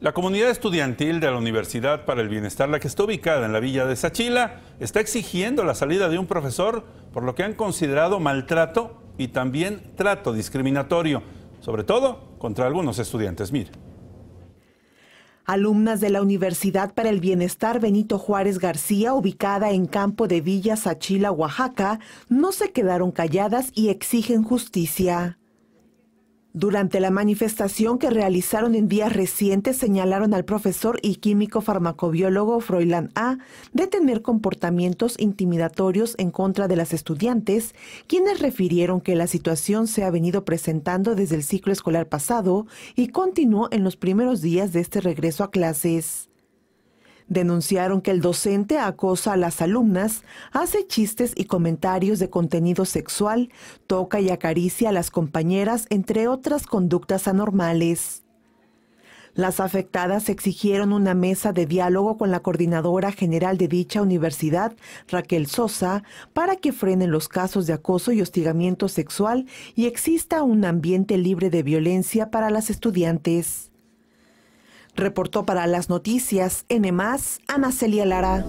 La comunidad estudiantil de la Universidad para el Bienestar, la que está ubicada en la villa de Sachila, está exigiendo la salida de un profesor por lo que han considerado maltrato y también trato discriminatorio, sobre todo contra algunos estudiantes. Mire. Alumnas de la Universidad para el Bienestar Benito Juárez García, ubicada en campo de Villa Sachila, Oaxaca, no se quedaron calladas y exigen justicia. Durante la manifestación que realizaron en días recientes, señalaron al profesor y químico farmacobiólogo Froilán A. de tener comportamientos intimidatorios en contra de las estudiantes, quienes refirieron que la situación se ha venido presentando desde el ciclo escolar pasado y continuó en los primeros días de este regreso a clases. Denunciaron que el docente acosa a las alumnas, hace chistes y comentarios de contenido sexual, toca y acaricia a las compañeras, entre otras conductas anormales. Las afectadas exigieron una mesa de diálogo con la coordinadora general de dicha universidad, Raquel Sosa, para que frenen los casos de acoso y hostigamiento sexual y exista un ambiente libre de violencia para las estudiantes. Reportó para las noticias N, Ana Celia Lara.